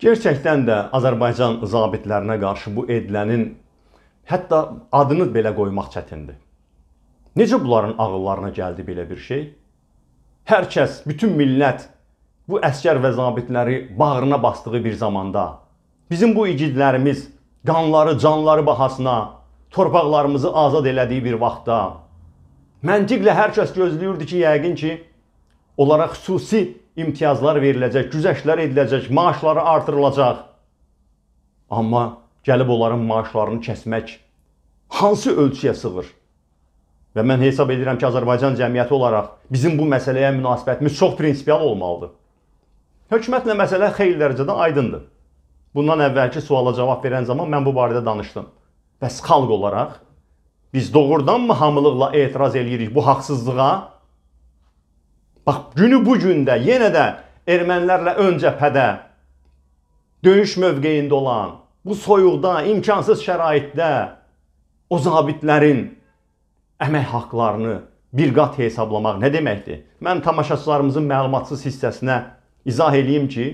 Gerçəkdən də Azərbaycan zabitlərinə qarşı bu edilənin hətta adını belə qoymaq çətindir. Necə bunların ağıllarına gəldi belə bir şey? Hər kəs, bütün millət bu əskər və zabitləri bağrına basdığı bir zamanda bizim bu igidlərimiz qanları, canları bahasına torpaqlarımızı azad elədiyi bir vaxtda məntiqlə hər kəs gözləyirdi ki, yəqin ki, onlara xüsusi imtiyazlar veriləcək, güzəştlər ediləcək, maaşları artırılacaq. Amma gəlib onların maaşlarını kəsmək hansı ölçüyə sığır? Və mən hesab edirəm ki, Azərbaycan cəmiyyəti olaraq bizim bu məsələyə münasibətimiz çox prinsipial olmalıdır. Hökumətlə məsələ xeyli dərəcədə aydındır. Bundan əvvəlki suala cavab verən zaman mən bu barədə danışdım. Bəs xalq olaraq biz doğrudanmı hamılıqla etiraz eləyirik bu haqsızlığa? Bax, günü bu gündə yenə də ermənilərlə ön cəbhədə döyüş mövqeyində olan, bu soyuqda, imkansız şəraitdə o zabitlərin əmək haqqlarını bir qat hesablamaq nə deməkdir? Mən tamaşaçılarımızın məlumatsız hissəsinə izah eləyim ki,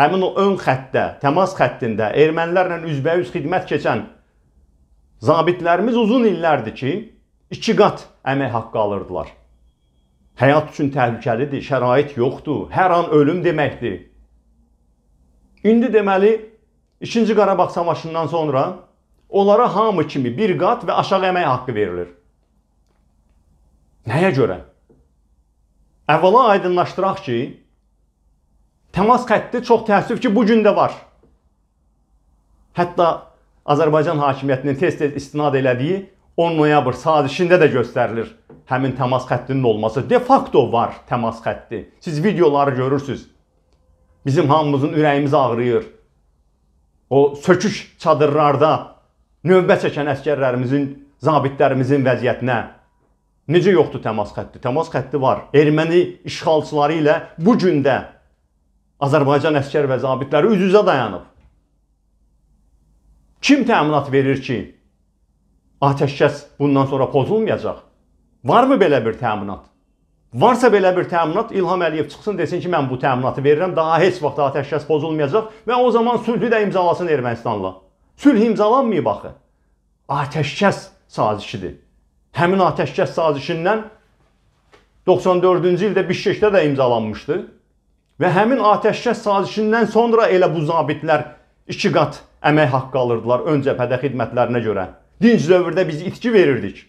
həmin o ön xəttdə, təmas xəttində ermənilərlə üzbəüz xidmət keçən zabitlərimiz uzun illərdir ki, iki qat əmək haqqı alırdılar. Həyat üçün təhlükəlidir, şərait yoxdur. Hər an ölüm deməkdir. İndi deməli 2-ci Qarabağ savaşından sonra onlara hamı kimi bir qat və aşağı əmək haqqı verilir. Nəyə görə? Əvvəla aydınlaşdıraq ki, təmas xətti çox təəssüf ki, bu gün də var. Hətta Azərbaycan hakimiyyətinin tez-tez istinad elədiyi 10 noyabr sazişində də göstərilir həmin təmas xəttinin olması. De facto var təmas xətti. Siz videoları görürsüz. Bizim hamımızın ürəyimiz ağrıyır. O söküş çadırlarda növbə çəkən əskərlərimizin, zabitlərimizin vəziyyətinə necə yoxdur təmas xətti? Təmas xətti var. Erməni işğalçıları ilə bu gün də Azərbaycan əskər və zabitləri üz-üzə dayanıb. Kim təminat verir ki, atəşkəs bundan sonra pozulmayacaq? Varmı belə bir təminat? Varsa belə bir təminat İlham Əliyev çıxsın desin ki, mən bu təminatı verirəm, daha heç vaxt atəşkəs pozulmayacaq və o zaman sülhü də imzalasın Ermənistanla. Sülh imzalanmayıb axı. Atəşkəs sazişidir. Həmin atəşkəs sazişindən 94-cü ildə Bişkekdə də imzalanmışdı. Və həmin atəşkəs sazişindən sonra elə bu zabitlər iki qat əmək haqqı alırdılar ön cəbhədə xidmətlərinə görə. Dinc dövrdə biz itki verirdik.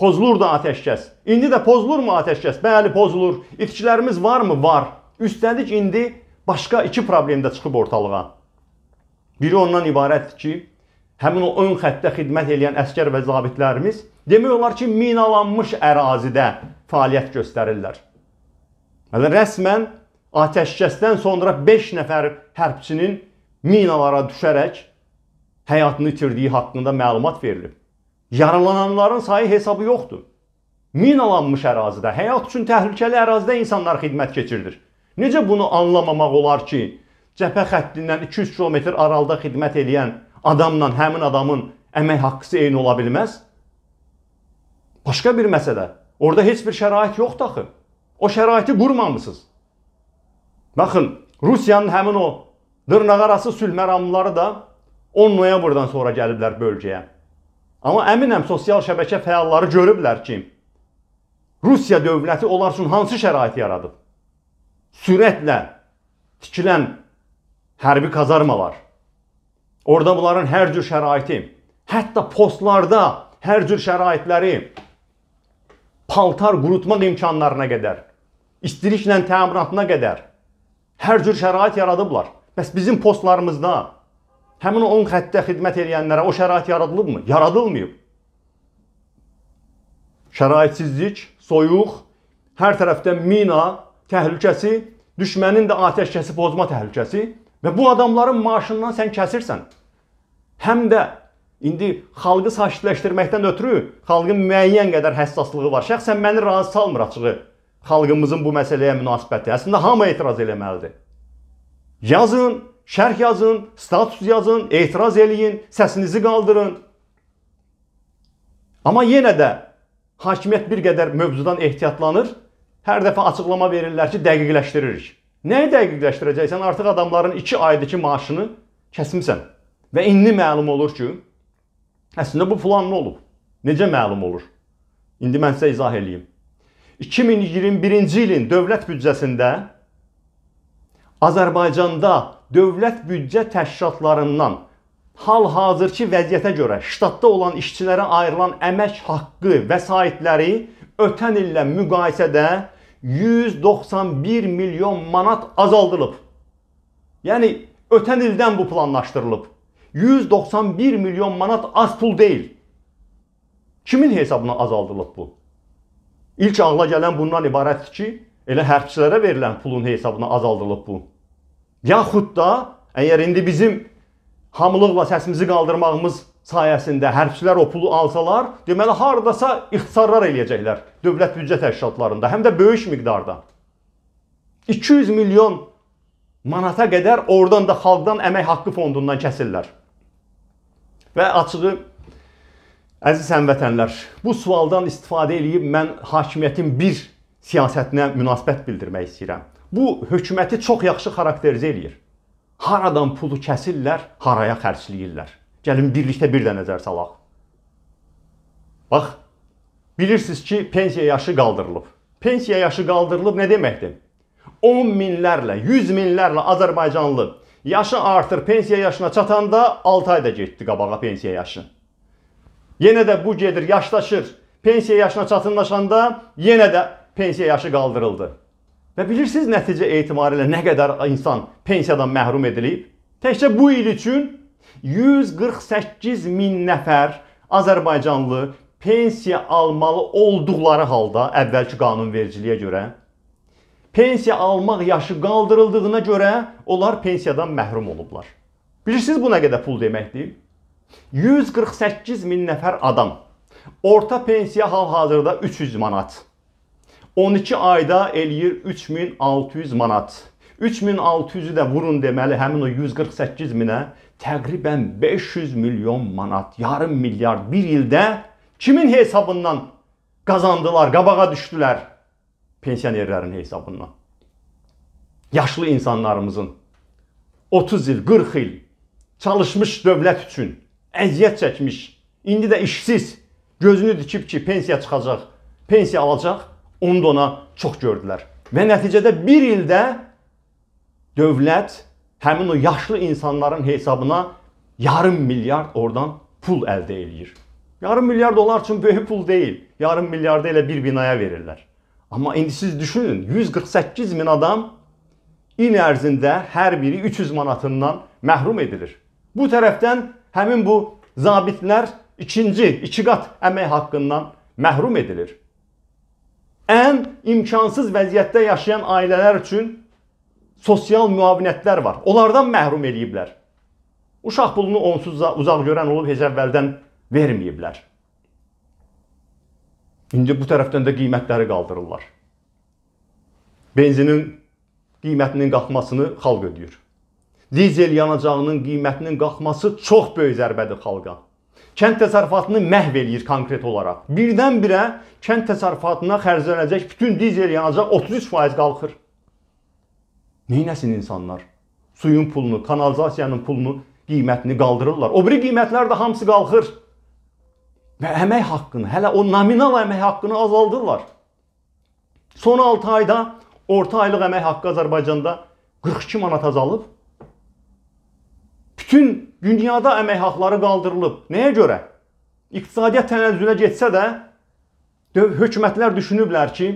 Pozulurdu atəşkəs. İndi də pozulurmu atəşkəs? Bəli, pozulur. İtkilərimiz varmı? Var. Üstəlik indi başqa iki problem də çıxıb ortalığa. Biri ondan ibarətdir ki, həmin o ön xəttə xidmət edən əskər və zabitlərimiz demək olar ki, minalanmış ərazidə fəaliyyət göstərirlər. Yəni rəsmən atəşkəsdən sonra 5 nəfər hərbçinin minalara düşərək həyatını itirdiyi haqqında məlumat verilib. Yaralananların sayı hesabı yoxdur. Minalanmış ərazidə, həyat üçün təhlükəli ərazidə insanlar xidmət keçirilir. Necə bunu anlamamaq olar ki, cəbhə xəttindən 200 kilometr aralda xidmət edən adamla həmin adamın əmək haqqısı eyni ola bilməz? Başqa bir məsələ. Orada heç bir şərait yoxdur axı. O şəraiti qurmamısınız. Baxın, Rusiyanın həmin o dırnaqarası sülh məramları da 10 noyabrdan sonra gəliblər bölgəyə. Amma əminəm sosial şəbəkə fəalları görüblər ki, Rusiya dövləti onlar üçün hansı şərait yaradıb? Sürətlə tikilən hərbi kazarmalar. Orada bunların hər cür şəraiti, hətta postlarda hər cür şəraitləri, paltar qurutmaq imkanlarına qədər, istiliklə təminatına qədər hər cür şərait yaradıblar. Bəs bizim postlarımızda Həmin o 10 xəttə xidmət edənlərə o şərait yaradılıbmı? Yaradılmayıb. Şəraitsizlik, soyuq, hər tərəfdən mina təhlükəsi, düşmənin də atəşkəsi pozma təhlükəsi və bu adamların maaşından sən kəsirsən. Həm də indi xalqı sakitləşdirməkdən ötürü xalqın müəyyən qədər həssaslığı var. Şəxsən məni razı salmır açığı xalqımızın bu məsələyə münasibəti. Əslində hamı etiraz eləməlidir. Yazın şərh yazın, status yazın, etiraz eləyin, səsinizi qaldırın. Amma yenə də hakimiyyət bir qədər mövzudan ehtiyatlanır. Hər dəfə açıqlama verirlər ki, dəqiqləşdiririk. Nəyi dəqiqləşdirəcəksən? Artıq adamların 2 aydır ki, maaşını kəsmisən. Və indi məlum olur ki, əslində bu plan nə olub? Necə məlum olur? İndi mən sizə izah eləyim. 2021-ci ilin dövlət büdcəsində Azərbaycanda dövlət büdcə təşkilatlarından hal-hazırki vəziyyətə görə ştatda olan işçilərə ayrılan əmək haqqı vəsaitləri ötən illə müqayisədə 191 milyon manat azaldılıb. Yəni ötən ildən bu planlaşdırılıb. 191 milyon manat az pul deyil. Kimin hesabına azaldılıb bu? İlk ağla gələn bundan ibarətdir ki, elə hərbçilərə verilən pulun hesabına azaldılıb bu. Yaxud da əgər indi bizim hamılıqla səsimizi qaldırmağımız sayəsində hərbçilər o pulu alsalar, deməli hardasa ixtisarlar eləyəcəklər dövlət büdcə təşkilatlarında, həm də böyük miqdarda. 200 milyon manata qədər oradan da xalqdan əmək haqqı fondundan kəsirlər. Və açığı əziz həmvətənlər, bu sualdan istifadə eləyib mən hakimiyyətin bir siyasətinə münasibət bildirmək istəyirəm bu hökuməti çox yaxşı xarakterizə eləyir. Haradan pulu kəsirlər, haraya xərcləyirlər. Gəlin birlikdə bir də nəzər salaq. Bax, bilirsiniz ki, pensiya yaşı qaldırılıb. Pensiya yaşı qaldırılıb nə deməkdir? 10 minlərlə, 100 minlərlə Azərbaycanlı yaşı artır pensiya yaşına çatanda 6 ayda getdi qabağa pensiya yaşı. Yenə də bu gedir, yaşlaşır. Pensiya yaşına çatınlaşanda yenə də pensiya yaşı qaldırıldı. Və bilirsiniz nəticə etibarilə nə qədər insan pensiyadan məhrum edilib? Təkcə bu il üçün 148 min nəfər Azərbaycanlı pensiya almalı olduqları halda əvvəlki qanunvericiliyə görə pensiya almaq yaşı qaldırıldığına görə onlar pensiyadan məhrum olublar. Bilirsiniz bu nə qədər pul deməkdir? 148 min nəfər adam. Orta pensiya hal-hazırda 300 manat. 12 ayda eləyir 3600 manat. 3600-ü də vurun deməli həmin o 148 minə təqribən 500 milyon manat, yarım milyard bir ildə kimin hesabından qazandılar, qabağa düşdülər? Pensionerlərin hesabından. Yaşlı insanlarımızın 30 il, 40 il çalışmış dövlət üçün əziyyət çəkmiş, indi də işsiz, gözünü dikib ki, pensiya çıxacaq, pensiya alacaq onu da ona çox gördülər. Və nəticədə 1 ildə dövlət həmin o yaşlı insanların hesabına yarım milyard oradan pul əldə eləyir. Yarım milyard dolar üçün böyük pul deyil. Yarım milyarda elə bir binaya verirlər. Amma indi siz düşünün, 148 min adam il ərzində hər biri 300 manatından məhrum edilir. Bu tərəfdən həmin bu zabitlər ikinci, iki qat əmək haqqından məhrum edilir ən imkansız vəziyyətdə yaşayan ailələr üçün sosial müavinətlər var. Onlardan məhrum eləyiblər. Uşaq pulunu onsuz da uzaq görən olub heç əvvəldən verməyiblər. İndi bu tərəfdən də qiymətləri qaldırırlar. Benzinin qiymətinin qalxmasını xalq ödəyir. Dizel yanacağının qiymətinin qalxması çox böyük zərbədir xalqa kənd təsərrüfatını məhv eləyir konkret olaraq. Birdən-birə kənd təsərrüfatına xərclənəcək bütün dizel yanacaq 33% qalxır. Neynəsin insanlar? Suyun pulunu, kanalizasiyanın pulunu, qiymətini qaldırırlar. O biri qiymətlər də hamısı qalxır. Və əmək haqqını, hələ o nominal əmək haqqını azaldırlar. Son 6 ayda orta aylıq əmək haqqı Azərbaycanda 42 manat azalıb. Bütün dünyada əmək haqları qaldırılıb. Nəyə görə? İqtisadiyyat tənəzzülə getsə də hökumətlər düşünüblər ki,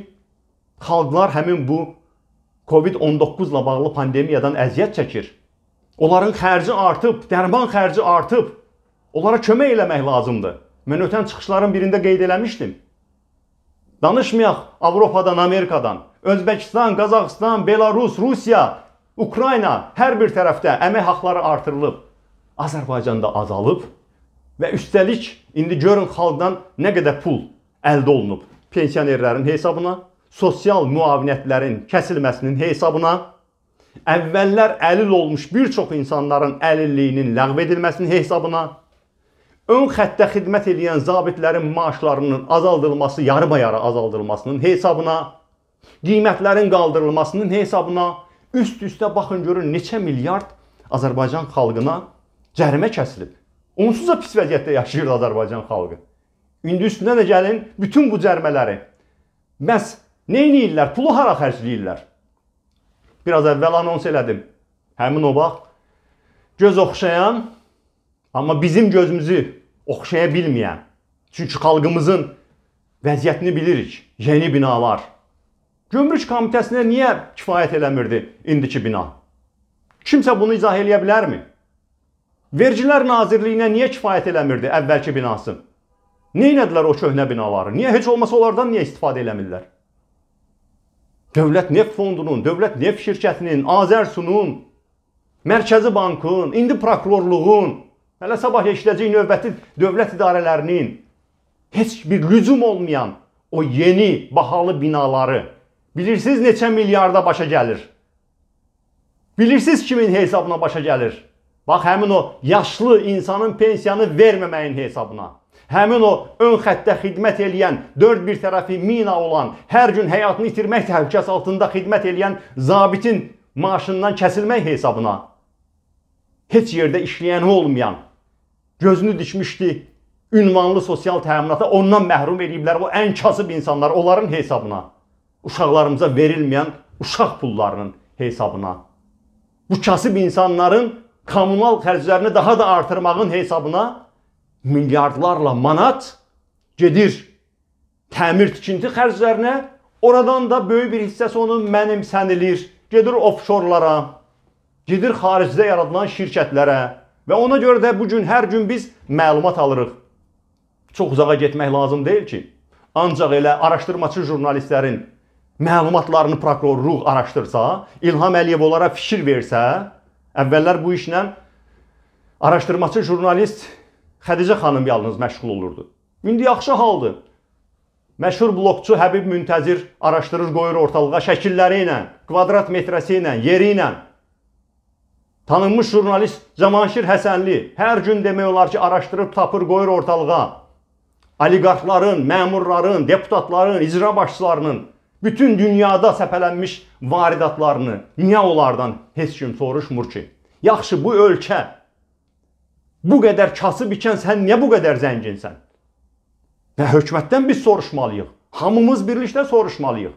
xalqlar həmin bu COVID-19 ilə bağlı pandemiyadan əziyyət çəkir. Onların xərci artıb, dərman xərci artıb. Onlara kömək eləmək lazımdır. Mən ötən çıxışların birində qeyd eləmişdim. Danışmayaq Avropadan, Amerikadan, Özbəkistan, Qazaxıstan, Belarus, Rusiya Ukrayna hər bir tərəfdə əmək haqları artırılıb, Azərbaycanda azalıb və üstəlik indi görün xalqdan nə qədər pul əldə olunub pensionerlərin hesabına, sosial müavinətlərin kəsilməsinin hesabına, əvvəllər əlil olmuş bir çox insanların əlilliyinin ləğv edilməsinin hesabına, ön xəttə xidmət edən zabitlərin maaşlarının azaldılması, yarı-bayarı azaldılmasının hesabına, qiymətlərin qaldırılmasının hesabına üst-üstə baxın görün neçə milyard Azərbaycan xalqına cərimə kəsilib. Onsuz da pis vəziyyətdə yaşayır Azərbaycan xalqı. İndi üstünə də gəlin bütün bu cərmələri. Məs nə edirlər? Pulu hara xərcləyirlər? Biraz əvvəl anons elədim. Həmin o vaxt göz oxşayan, amma bizim gözümüzü oxşaya bilməyən. Çünki xalqımızın vəziyyətini bilirik. Yeni binalar, Gömrük komitəsinə niyə kifayət eləmirdi indiki bina? Kimsə bunu izah eləyə bilərmi? Vergilər Nazirliyinə niyə kifayət eləmirdi əvvəlki binası? Neynədilər o köhnə binaları? Niyə heç olmasa onlardan niyə istifadə eləmirlər? Dövlət Neft Fondunun, Dövlət Neft Şirkətinin, Azərsunun, Mərkəzi Bankın, indi prokurorluğun, hələ sabah işləyəcək növbəti dövlət idarələrinin heç bir lüzum olmayan o yeni, bahalı binaları Bilirsiniz neçə milyarda başa gəlir? Bilirsiniz kimin hesabına başa gəlir? Bax, həmin o yaşlı insanın pensiyanı verməməyin hesabına. Həmin o ön xəttə xidmət eləyən, dörd bir tərəfi mina olan, hər gün həyatını itirmək təhlükəsi altında xidmət eləyən zabitin maaşından kəsilmək hesabına. Heç yerdə işləyəni olmayan, gözünü dikmişdi, ünvanlı sosial təminata ondan məhrum eləyiblər o ən kasıb insanlar onların hesabına uşaqlarımıza verilməyən uşaq pullarının hesabına, bu kasıb insanların kommunal xərclərini daha da artırmağın hesabına milyardlarla manat gedir təmir tikinti xərclərinə, oradan da böyük bir hissəsi onun mənimsənilir, gedir offshorlara, gedir xaricdə yaradılan şirkətlərə və ona görə də bu gün hər gün biz məlumat alırıq. Çox uzağa getmək lazım deyil ki, ancaq elə araşdırmaçı jurnalistlərin məlumatlarını prokurorluq araşdırsa, İlham Əliyev onlara fikir versə, əvvəllər bu işlə araşdırmaçı jurnalist Xədicə xanım yalnız məşğul olurdu. İndi yaxşı haldır. Məşhur blokçu Həbib Müntəzir araşdırır, qoyur ortalığa şəkilləri ilə, kvadrat metrəsi ilə, yeri ilə. Tanınmış jurnalist Cavanşir Həsənli hər gün demək olar ki, araşdırıb tapır, qoyur ortalığa. Oliqarxların, məmurların, deputatların, icra başçılarının Bütün dünyada səpələnmiş varidatlarını niyə onlardan heç kim soruşmur ki? Yaxşı, bu ölkə bu qədər kasıb ikən sən niyə bu qədər zənginsən? Və hökumətdən biz soruşmalıyıq. Hamımız birlikdə soruşmalıyıq.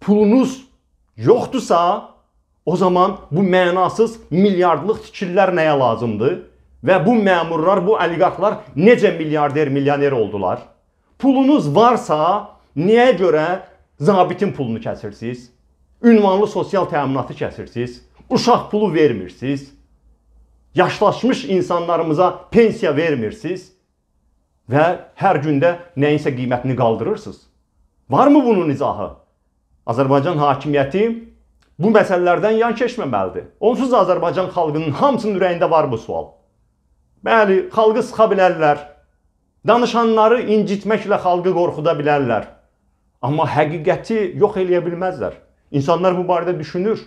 Pulunuz yoxdursa, o zaman bu mənasız milyardlıq tikirlər nəyə lazımdır? Və bu məmurlar, bu oliqarxlar necə milyarder, milyoner oldular? Pulunuz varsa, niyə görə zabitin pulunu kəsirsiniz, ünvanlı sosial təminatı kəsirsiniz, uşaq pulu vermirsiniz, yaşlaşmış insanlarımıza pensiya vermirsiniz və hər gündə nəyinsə qiymətini qaldırırsınız. Varmı bunun izahı? Azərbaycan hakimiyyəti bu məsələlərdən yan keçməməlidir. Onsuz da Azərbaycan xalqının hamısının ürəyində var bu sual. Bəli, xalqı sıxa bilərlər. Danışanları incitməklə xalqı qorxuda bilərlər. Amma həqiqəti yox eləyə bilməzlər. İnsanlar bu barədə düşünür.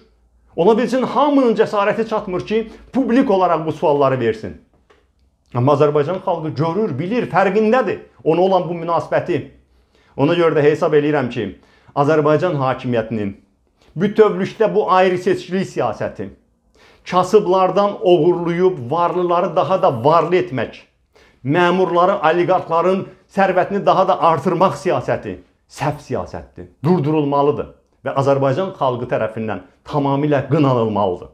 Ola bilsin hamının cəsarəti çatmır ki, publik olaraq bu sualları versin. Amma Azərbaycan xalqı görür, bilir, fərqindədir ona olan bu münasibəti. Ona görə də hesab eləyirəm ki, Azərbaycan hakimiyyətinin bütövlükdə bu ayrı-seçkilik siyasəti kasıblardan oğurlayıb varlıları daha da varlı etmək, məmurları, oliqarxların sərvətini daha da artırmaq siyasəti səhv siyasətdir, durdurulmalıdır və Azərbaycan xalqı tərəfindən tamamilə qınanılmalıdır.